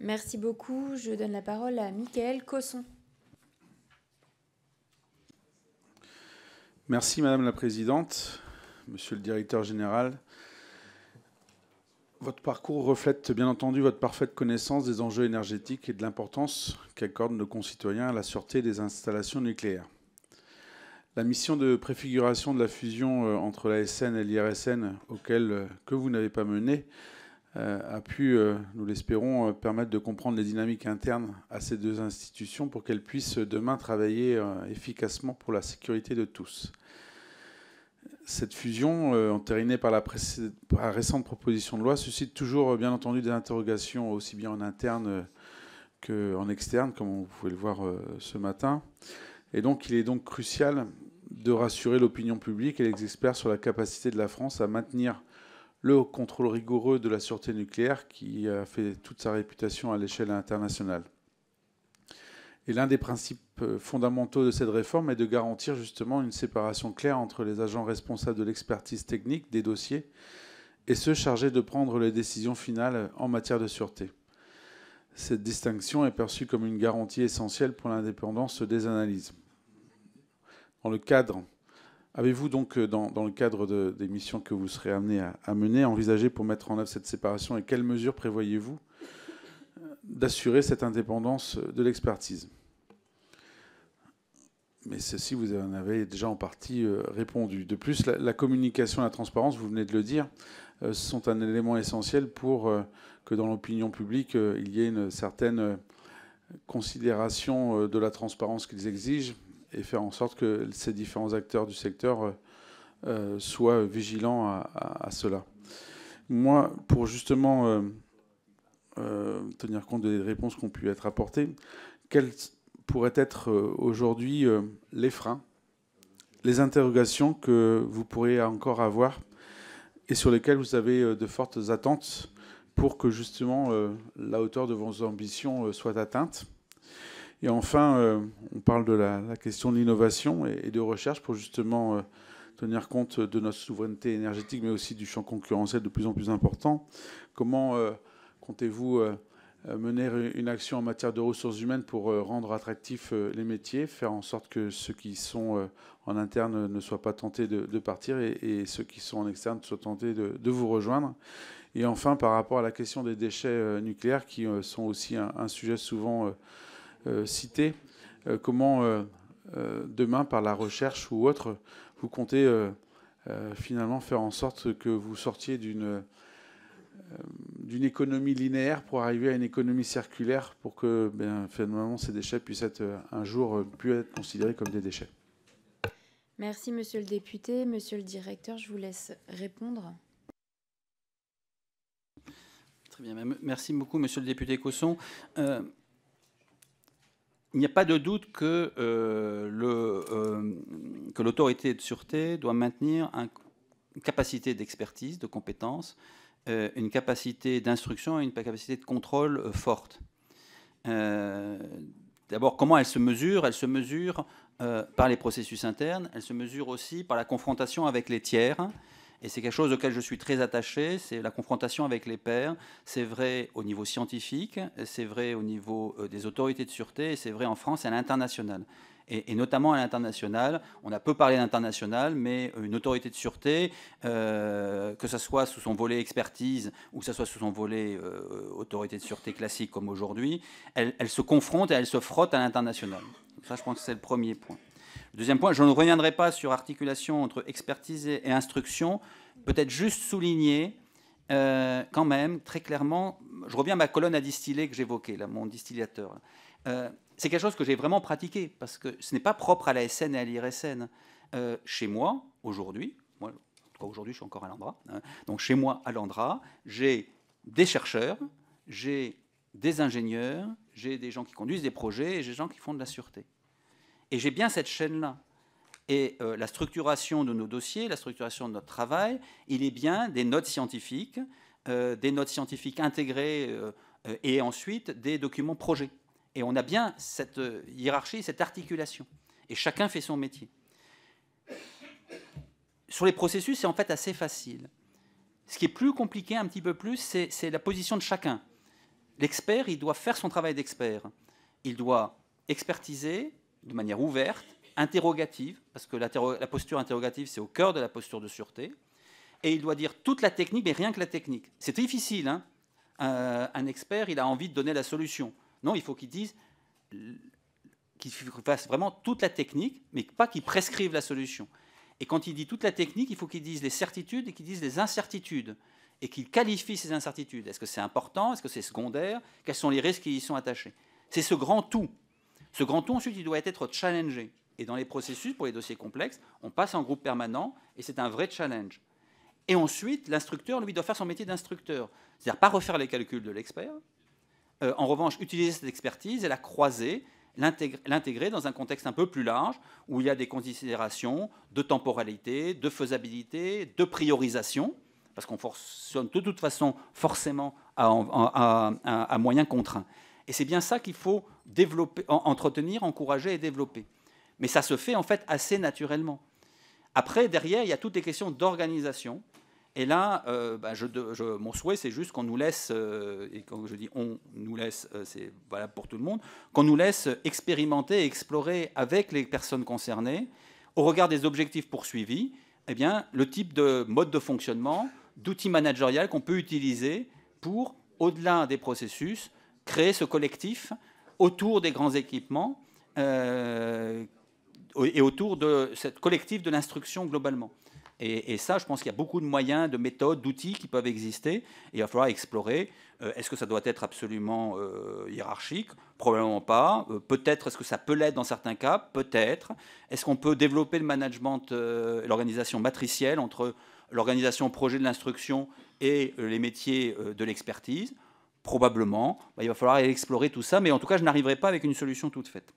Merci beaucoup. Je donne la parole à Michael Cosson. Merci Madame la Présidente, Monsieur le Directeur Général. Votre parcours reflète bien entendu votre parfaite connaissance des enjeux énergétiques et de l'importance qu'accordent nos concitoyens à la sûreté des installations nucléaires. La mission de préfiguration de la fusion euh, entre la SN et l'IRSN, auquel euh, que vous n'avez pas mené, euh, a pu, euh, nous l'espérons, euh, permettre de comprendre les dynamiques internes à ces deux institutions pour qu'elles puissent demain travailler efficacement pour la sécurité de tous. Cette fusion, entérinée par la, récente proposition de loi, suscite toujours, bien entendu, des interrogations aussi bien en interne qu'en externe, comme vous pouvez le voir ce matin. Et donc, il est donc crucial de rassurer l'opinion publique et les experts sur la capacité de la France à maintenir le contrôle rigoureux de la sûreté nucléaire qui a fait toute sa réputation à l'échelle internationale. Et l'un des principes euh, fondamentaux de cette réforme est de garantir justement une séparation claire entre les agents responsables de l'expertise technique des dossiers et ceux chargés de prendre les décisions finales en matière de sûreté. Cette distinction est perçue comme une garantie essentielle pour l'indépendance des analyses. Dans le cadre Avez-vous donc, euh, dans, le cadre des missions que vous serez amené à, mener, envisagé pour mettre en œuvre cette séparation et quelles mesures prévoyez-vous euh, d'assurer cette indépendance euh, de l'expertise mais ceci, vous en avez déjà en partie répondu. De plus, la, la communication et la transparence, vous venez de le dire, sont un élément essentiel pour que dans l'opinion publique, il y ait une certaine considération de la transparence qu'ils exigent et faire en sorte que ces différents acteurs du secteur euh, euh, soient vigilants à, cela. Moi, pour justement euh, tenir compte des réponses qui ont pu être apportées, quels pourraient être aujourd'hui les freins, les interrogations que vous pourriez encore avoir et sur lesquelles vous avez de fortes attentes pour que justement la hauteur de vos ambitions soit atteinte et enfin, euh, on parle de la, question de l'innovation et, de recherche pour justement euh, tenir compte de notre souveraineté énergétique, mais aussi du champ concurrentiel de plus en plus important. Comment euh, comptez-vous mener une action en matière de ressources humaines pour rendre attractifs les métiers, faire en sorte que ceux qui sont en interne ne soient pas tentés de, partir et, ceux qui sont en externe soient tentés de, vous rejoindre. Et enfin, par rapport à la question des déchets nucléaires, qui sont aussi un sujet souvent... Euh, cité, euh, comment euh, demain, par la recherche ou autre, vous comptez finalement faire en sorte que vous sortiez d'une d'une économie linéaire pour arriver à une économie circulaire pour que ben, finalement ces déchets puissent être un jour plus être considérés comme des déchets. Merci monsieur le député, monsieur le directeur, je vous laisse répondre. Très bien, merci beaucoup monsieur le député Cosson il n'y a pas de doute que, euh, euh, l'autorité de sûreté doit maintenir une capacité d'expertise, de compétence, euh, une capacité d'instruction et une capacité de contrôle forte. D'abord, comment elle se mesure Elle se mesure par les processus internes, elle se mesure aussi par la confrontation avec les tiers. Et c'est quelque chose auquel je suis très attaché, c'est la confrontation avec les pairs. C'est vrai au niveau scientifique, c'est vrai au niveau euh, des autorités de sûreté, et c'est vrai en France et à l'international. Et, notamment à l'international. On a peu parlé d'international, mais une autorité de sûreté, euh, que ce soit sous son volet expertise ou que ce soit sous son volet euh, autorité de sûreté classique comme aujourd'hui, elle, elle, se confronte et elle se frotte à l'international. Ça, je pense que c'est le premier point. Deuxième point, je ne reviendrai pas sur articulation entre expertise et instruction, peut-être juste souligner euh, quand même très clairement, je reviens à ma colonne à distiller que j'évoquais, là, mon distillateur. Euh, c'est quelque chose que j'ai vraiment pratiqué, parce que ce n'est pas propre à la SN et à l'IRSN. Euh, chez moi, aujourd'hui, moi, aujourd'hui je suis encore à l'Andra, hein, donc chez moi à l'Andra, j'ai des chercheurs, j'ai des ingénieurs, j'ai des gens qui conduisent des projets et j'ai des gens qui font de la sûreté. Et j'ai bien cette chaîne-là. Et euh, la structuration de nos dossiers, la structuration de notre travail, il est bien des notes scientifiques, euh, des notes scientifiques intégrées euh, et ensuite des documents projets. Et on a bien cette hiérarchie, cette articulation. Et chacun fait son métier. Sur les processus, c'est en fait assez facile. Ce qui est plus compliqué un petit peu plus, c'est la position de chacun. L'expert, il doit faire son travail d'expert. Il doit expertiser, de manière ouverte, interrogative, parce que la, posture interrogative, c'est au cœur de la posture de sûreté, et il doit dire toute la technique, mais rien que la technique. C'est difficile, hein. euh, un expert, il a envie de donner la solution. Non, il faut qu'il dise, qu'il fasse vraiment toute la technique, mais pas qu'il prescrive la solution. Et quand il dit toute la technique, il faut qu'il dise les certitudes et qu'il dise les incertitudes, et qu'il qualifie ces incertitudes. Est-ce que c'est important Est-ce que c'est secondaire Quels sont les risques qui y sont attachés C'est ce grand tout ce grand tout, ensuite, il doit être challengé. Et dans les processus, pour les dossiers complexes, on passe en groupe permanent et c'est un vrai challenge. Et ensuite, l'instructeur, lui, doit faire son métier d'instructeur. C'est-à-dire pas refaire les calculs de l'expert. Euh, en revanche, utiliser cette expertise et la croiser, l'intégrer dans un contexte un peu plus large où il y a des considérations de temporalité, de faisabilité, de priorisation, parce qu'on fonctionne de toute façon forcément à, à, moyen contraint. Et c'est bien ça qu'il faut développer, entretenir, encourager et développer. Mais ça se fait en fait assez naturellement. Après, derrière, il y a toutes les questions d'organisation. Et là, euh, bah, mon souhait, c'est juste qu'on nous laisse, euh, et quand je dis on nous laisse, euh, c'est valable pour tout le monde, qu'on nous laisse expérimenter et explorer avec les personnes concernées, au regard des objectifs poursuivis, eh bien, le type de mode de fonctionnement, d'outils managériels qu'on peut utiliser pour, au-delà des processus, créer ce collectif autour des grands équipements euh, et autour de ce collectif de l'instruction globalement. Et, ça, je pense qu'il y a beaucoup de moyens, de méthodes, d'outils qui peuvent exister. il va falloir explorer. Euh, est-ce que ça doit être absolument euh, hiérarchique Probablement pas. peut-être, est-ce que ça peut l'être dans certains cas Peut-être. Est-ce qu'on peut développer le management, l'organisation matricielle entre l'organisation projet de l'instruction et les métiers de l'expertise probablement. Bah, il va falloir explorer tout ça, mais en tout cas, je n'arriverai pas avec une solution toute faite.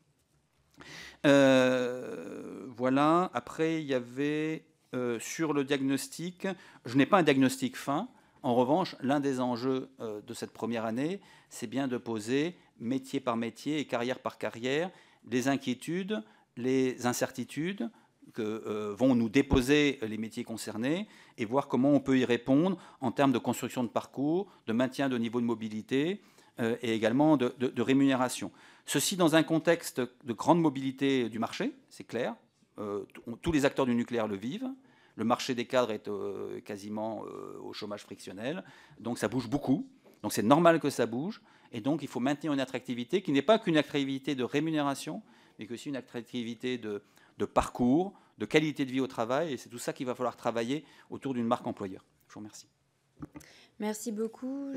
Euh, voilà, après, il y avait euh, sur le diagnostic, je n'ai pas un diagnostic fin. En revanche, l'un des enjeux euh, de cette première année, c'est bien de poser métier par métier et carrière par carrière les inquiétudes, les incertitudes, que euh, vont nous déposer les métiers concernés et voir comment on peut y répondre en termes de construction de parcours, de maintien de niveau de mobilité euh, et également de, rémunération. Ceci dans un contexte de grande mobilité du marché, c'est clair. Euh, tous les acteurs du nucléaire le vivent. Le marché des cadres est quasiment au chômage frictionnel, donc ça bouge beaucoup. Donc c'est normal que ça bouge. Et donc il faut maintenir une attractivité qui n'est pas qu'une attractivité de rémunération, mais que aussi une attractivité de, de parcours, de qualité de vie au travail. Et c'est tout ça qu'il va falloir travailler autour d'une marque employeur. Je vous remercie. Merci beaucoup.